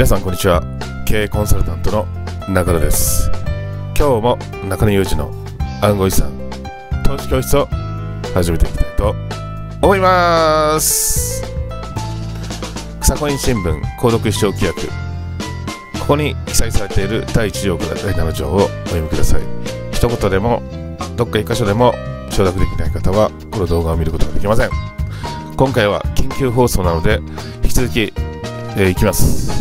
皆さんこんにちは経営コンサルタントの中野です今日も中野裕二の暗号資産投資教室を始めていきたいと思います草コイン新聞購読視聴規約ここに記載されている第1条から第7条をお読みください一言でもどっか1箇所でも承諾できない方はこの動画を見ることができません今回は緊急放送なので引き続き、えー、いきます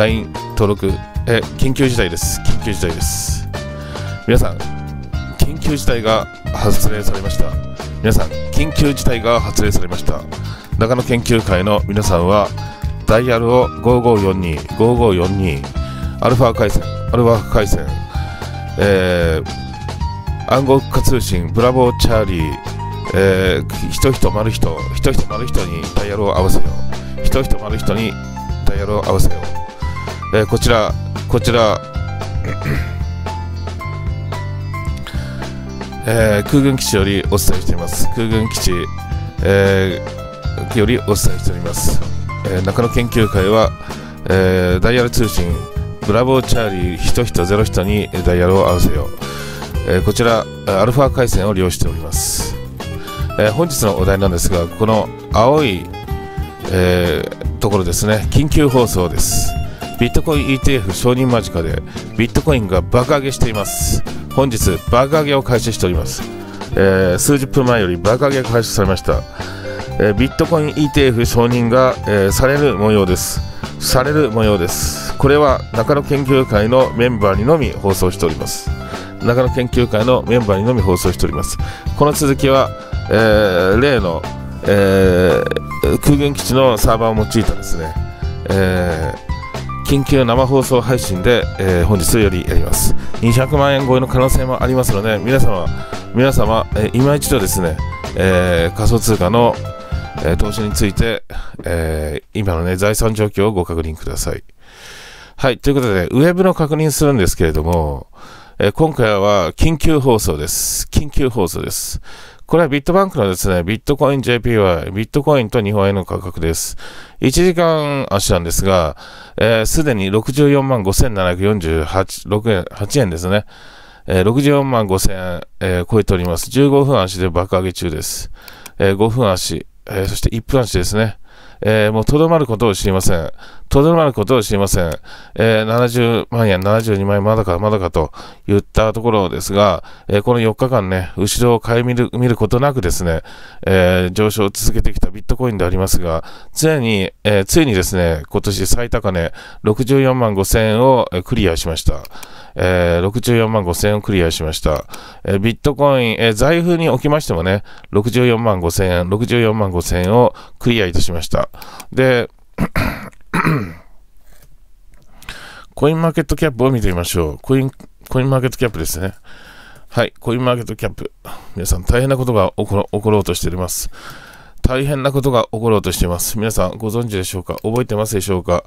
LINE 登録、え、緊急事態です。緊急事態です。皆さん、緊急事態が発令されました。皆さん、緊急事態が発令されました。中野研究会の皆さんは、ダイヤルを5542、5542、アルファ回線、アルファ回線、えー、暗号化通信、ブラボーチャーリー、えー、人人丸人、人人丸人にダイヤルを合わせよう。人人丸人にダイヤルを合わせよう。えー、こちら、こちら、えー、空軍基地よりお伝えしています。空軍基地、えー、よりお伝えしております。えー、中野研究会は、えー、ダイヤル通信、ブラボーチャーリー1人ゼロ人にダイヤルを合わせよう。えー、こちら、アルファ回線を利用しております。えー、本日のお題なんですが、この青い、えー、ところですね、緊急放送です。ビットコイン ETF 承認間近でビットコインが爆上げしています本日爆上げを開始しております、えー、数十分前より爆上げが開始されました、えー、ビットコイン ETF 承認が、えー、される模様ですされる模様ですこれは中野研究会のメンバーにのみ放送しております中野研究会のメンバーにのみ放送しておりますこの続きは、えー、例の、えー、空軍基地のサーバーを用いたですね、えー緊急生放送配信で、えー、本日よりやります200万円超えの可能性もありますので皆様皆様、えー、今一度ですね、えー、仮想通貨の、えー、投資について、えー、今のね財産状況をご確認くださいはいということでウェブの確認するんですけれども、え今回は緊急放送です緊急放送ですこれはビットバンクのですね、ビットコイン JPY、ビットコインと日本円の価格です。1時間足なんですが、す、えー、で、に64万5748円ですね。えー、64万5000円、えー、超えております。15分足で爆上げ中です。えー、5分足、えー、そして1分足ですね。えー、もうとどまることを知りません。とどまることを知りません。えー、70万円、72万円、まだか、まだかと言ったところですが、えー、この4日間ね、後ろをえみる見ることなくですね、えー、上昇を続けてきたビットコインでありますが、常に、えー、ついにですね、今年最高値64万5000円をクリアしました。えー、64万5千円をクリアしました。えー、ビットコイン、えー、財布におきましてもね、64万5千円、64万5千円をクリアいたしました。で、コインマーケットキャップを見てみましょう。コイン、コインマーケットキャップですね。はい、コインマーケットキャップ。皆さん大変なことが起ころうとしております。大変なことが起ころうとしています。皆さんご存知でしょうか覚えてますでしょうか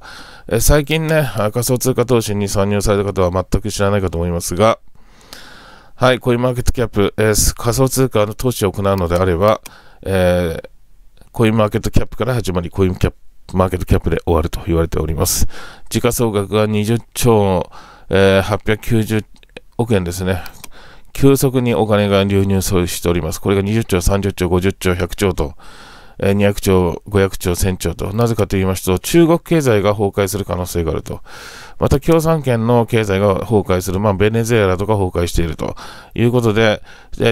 え最近ね、仮想通貨投資に参入された方は全く知らないかと思いますが、はい、コインマーケットキャップ、えー、仮想通貨の投資を行うのであれば、えー、コインマーケットキャップから始まり、コインキャップ、マーケットキャップで終わると言われております。時価総額が20兆、えー、890億円ですね。急速にお金が流入しております。これが20兆、30兆、50兆、100兆と、200兆、500兆、1000兆と、なぜかと言いますと、中国経済が崩壊する可能性があると、また共産圏の経済が崩壊する、まあ、ベネズエラとか崩壊しているということで、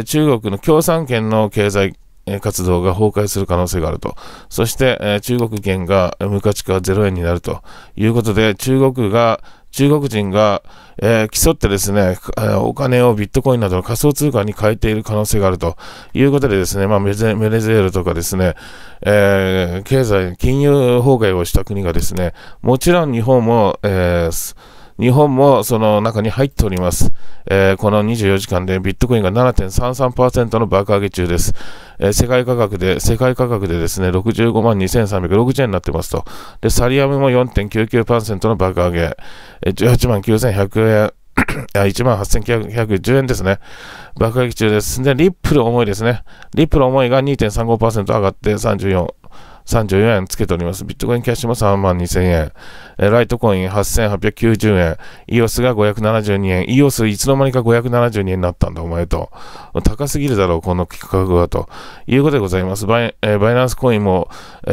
中国の共産圏の経済活動が崩壊する可能性があると、そして中国圏が無価値化ゼロ円になるということで、中国が中国人が、えー、競ってですね、お金をビットコインなど仮想通貨に変えている可能性があるということでですね、まあ、メネズエルとかですね、えー、経済、金融崩壊をした国がですね、もちろん日本も、えー日本もその中に入っております。えー、この24時間でビットコインが7.33%の爆上げ中です。えー、世界価格で、世界価格でですね、65万2360円になってますと。で、サリアムも4.99%の爆上げ、18万9100円。1 万8910円ですね。爆撃中です。で、リップル重いですね。リップル重いが2.35%上がって34。34円つけております。ビットコインキャッシュも3万2000円。ライトコイン8890円。イオスが572円。イオスいつの間にか572円になったんだ、お前と。高すぎるだろう、この価格は、ということでございます。バイ,、バイナンスコインも、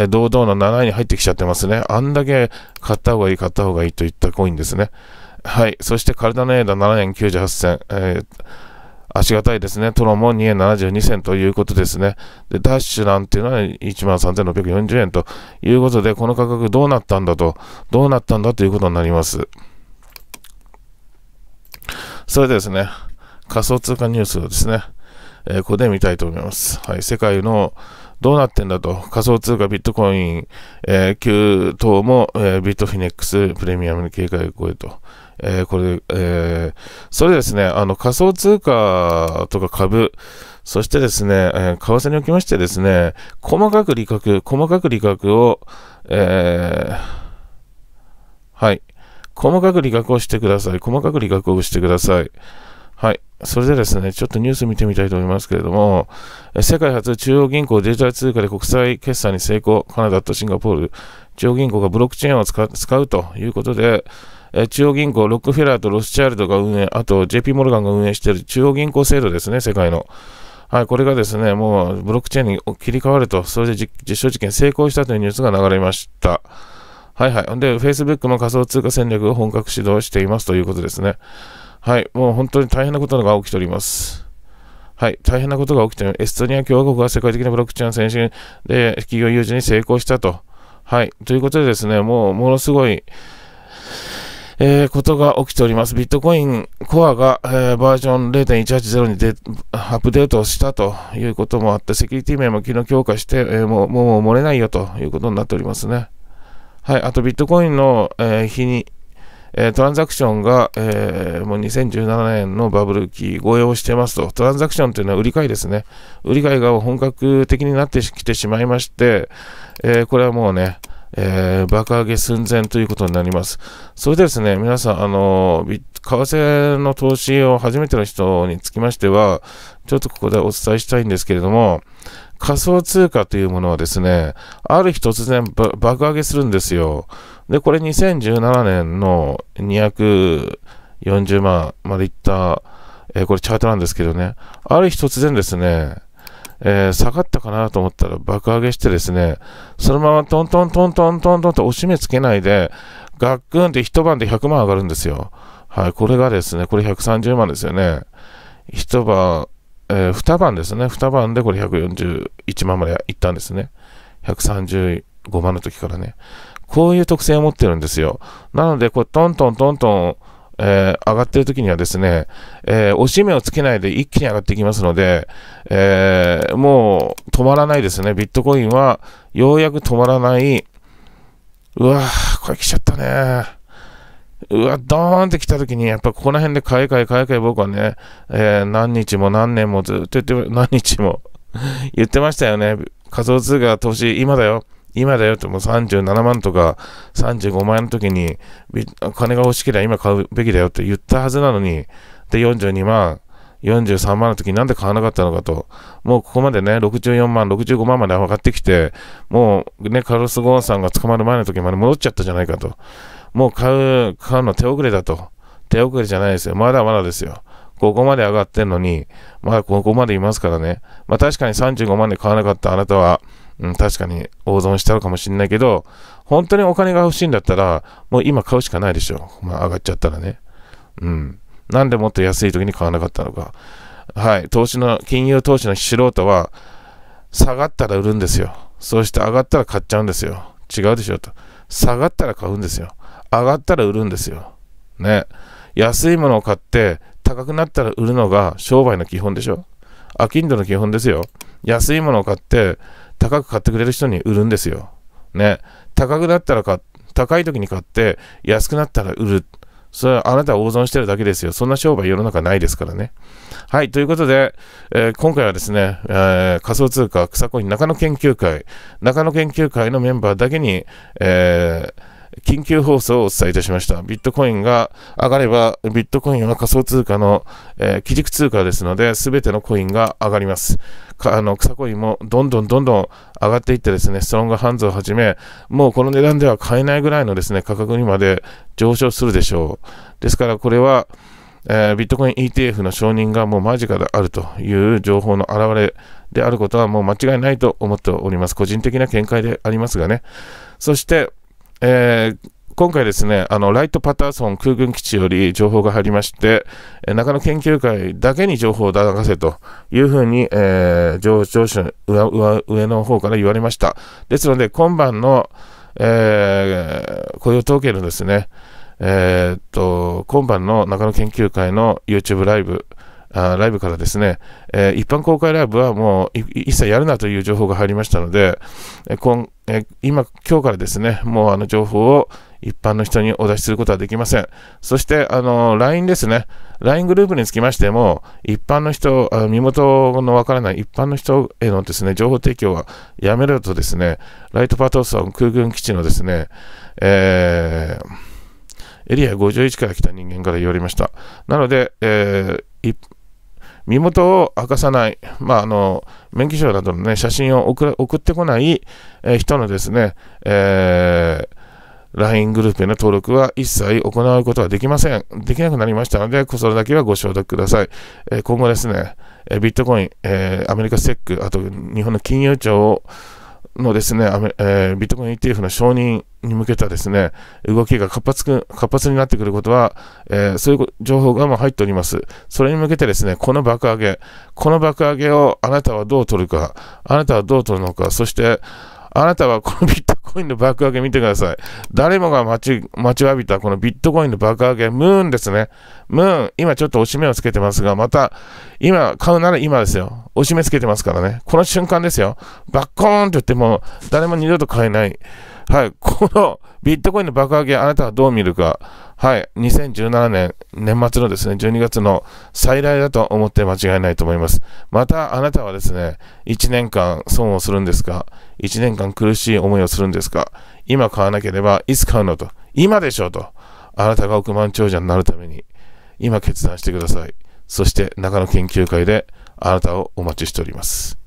堂々の7位に入ってきちゃってますね。あんだけ買った方がいい、買った方がいいといったコインですね。はい。そしてカルダネーダ7円98銭。えー足がたいですね。トロも2円72銭ということですね。で、ダッシュなんていうのは13,640円ということで、この価格どうなったんだと、どうなったんだということになります。それでですね、仮想通貨ニュースですね。えー、ここで見たいと思います。はい、世界のどうなってんだと、仮想通貨ビットコイン、えー、等も、えー、ビットフィネックスプレミアムに警戒を超えと。えー、これ、えー、それですね、あの仮想通貨とか株、そしてですね、えー、為替におきましてですね、細かく利確、細かく利確を、えー、はい、細かく利確をしてください。細かく利確をしてください。それでですね、ちょっとニュース見てみたいと思いますけれども、世界初中央銀行デジタル通貨で国際決済に成功、カナダとシンガポール、中央銀行がブロックチェーンを使うということで、中央銀行、ロックフェラーとロスチャールドが運営、あと JP モルガンが運営している中央銀行制度ですね、世界の。はい、これがですね、もうブロックチェーンに切り替わると、それで実証実験成功したというニュースが流れました。はいはい。で、Facebook も仮想通貨戦略を本格始動していますということですね。はい、もう本当に大変なことが起きております。はい、大変なことが起きてます。エストニア共和国が世界的なブロックチェーン先進で企業誘致に成功したと。はい、ということでですね、もうものすごい、えー、ことが起きております。ビットコインコアが、えー、バージョン0.180にでアップデートしたということもあって、セキュリティ面も昨日強化して、えー、もう、もう漏れないよということになっておりますね。はい、あとビットコインの、えー、日に、えー、トランザクションが、えー、もう2017年のバブル期超用をしてますと、トランザクションというのは売り買いですね。売り買いが本格的になってきてしまいまして、えー、これはもうね、え爆上げ寸前ということになります。それでですね、皆さん、あの、為替の投資を初めての人につきましては、ちょっとここでお伝えしたいんですけれども、仮想通貨というものはですね、ある日突然爆上げするんですよ。で、これ2017年の240万までいった、えー、これチャートなんですけどね、ある日突然ですね、えー、下がったかなと思ったら爆上げしてですね、そのままトントントントントントンと押し目つけないで、ガックンって一晩で100万上がるんですよ。はい、これがですね、これ130万ですよね。一晩、えー、二晩ですね、二晩でこれ141万までいったんですね。135万の時からね。こういう特性を持ってるんですよ。なので、こう、トントントントン、えー、上がってる時にはですね、えー、押し目をつけないで一気に上がってきますので、えー、もう止まらないですね。ビットコインはようやく止まらない。うわぁ、これ来ちゃったね。うわ、ドーンって来た時に、やっぱここら辺で買い買い買い買い僕はね、えー、何日も何年もずっと言って、何日も 言ってましたよね。仮想通貨投資、今だよ。今だよってもう37万とか35万円の時に、金が欲しければ今買うべきだよって言ったはずなのに、で、42万、43万の時なんで買わなかったのかと。もうここまでね、64万、65万まで上がってきて、もうね、カルロス・ゴーンさんが捕まる前の時まで戻っちゃったじゃないかと。もう買う、買うの手遅れだと。手遅れじゃないですよ。まだまだですよ。ここまで上がってんのに、まだここまでいますからね。まあ確かに35万で買わなかったあなたは、うん、確かに大損したのかもしれないけど、本当にお金が欲しいんだったら、もう今買うしかないでしょ。まあ、上がっちゃったらね。うん。なんでもっと安い時に買わなかったのか。はい。投資の、金融投資の素人は、下がったら売るんですよ。そして上がったら買っちゃうんですよ。違うでしょと。下がったら買うんですよ。上がったら売るんですよ。ね。安いものを買って、高くなったら売るのが商売の基本でしょ。アキンドの基本ですよ。安いものを買って、高く買ってくれる人に売るんですよ。ね。高くなったら買、高い時に買って、安くなったら売る。それはあなたは大損してるだけですよ。そんな商売世の中ないですからね。はい、ということで、えー、今回はですね、えー、仮想通貨草コイン中野研究会、中野研究会のメンバーだけに、えー緊急放送をお伝えいたしました。ビットコインが上がれば、ビットコインは仮想通貨の、えー、基軸通貨ですので、すべてのコインが上がります。あの草コインもどんどんどんどん上がっていってですね、ストロングハンズをはじめ、もうこの値段では買えないぐらいのですね、価格にまで上昇するでしょう。ですからこれは、えー、ビットコイン ETF の承認がもう間近であるという情報の表れであることはもう間違いないと思っております。個人的な見解でありますがね。そして、えー、今回ですね、あの、ライトパターソン空軍基地より情報が入りまして、え中野研究会だけに情報を流せというふうに、えー、上上司上上の方から言われました。ですので、今晩の、えー、雇用統計のですね、えー、っと、今晩の中野研究会の YouTube ライブ、あライブからですね、えー、一般公開ライブはもう一切やるなという情報が入りましたので、えー、え今、今日からですね、もうあの情報を一般の人にお出しすることはできません。そして、あの、LINE ですね。LINE グループにつきましても、一般の人、あの身元のわからない一般の人へのですね、情報提供はやめろとですね、ライトパトソン空軍基地のですね、えー、エリア51から来た人間から言われました。なので、えー身元を明かさない、まあ、あの免許証などの、ね、写真を送ってこない、えー、人のですね、えー LINE グループへの登録は一切行うことはできません。できなくなりましたので、それだけはご承諾ください。えー、今後ですね、えビットコイン、えアメリカセック、あと日本の金融庁をのですね、えー、ビットコイン ETF の承認に向けたですね、動きが活発く、活発になってくることは、えー、そういう情報がも入っております。それに向けてですね、この爆上げ、この爆上げをあなたはどう取るか、あなたはどう取るのか、そして、あなたはこのビットコインの爆上げ見てください。誰もが待ち、待ちわびたこのビットコインの爆上げ、ムーンですね。ムーン、今ちょっと押し目をつけてますが、また、今、買うなら今ですよ。押し目つけてますからね。この瞬間ですよ。バッコーンって言っても、誰も二度と買えない。はい。このビットコインの爆上げ、あなたはどう見るか。はい。2017年、年末のですね、12月の再来だと思って間違いないと思います。また、あなたはですね、1年間損をするんですか ?1 年間苦しい思いをするんですか今買わなければ、いつ買うのと。今でしょうと。あなたが億万長者になるために、今決断してください。そして、中野研究会で、あなたをお待ちしております。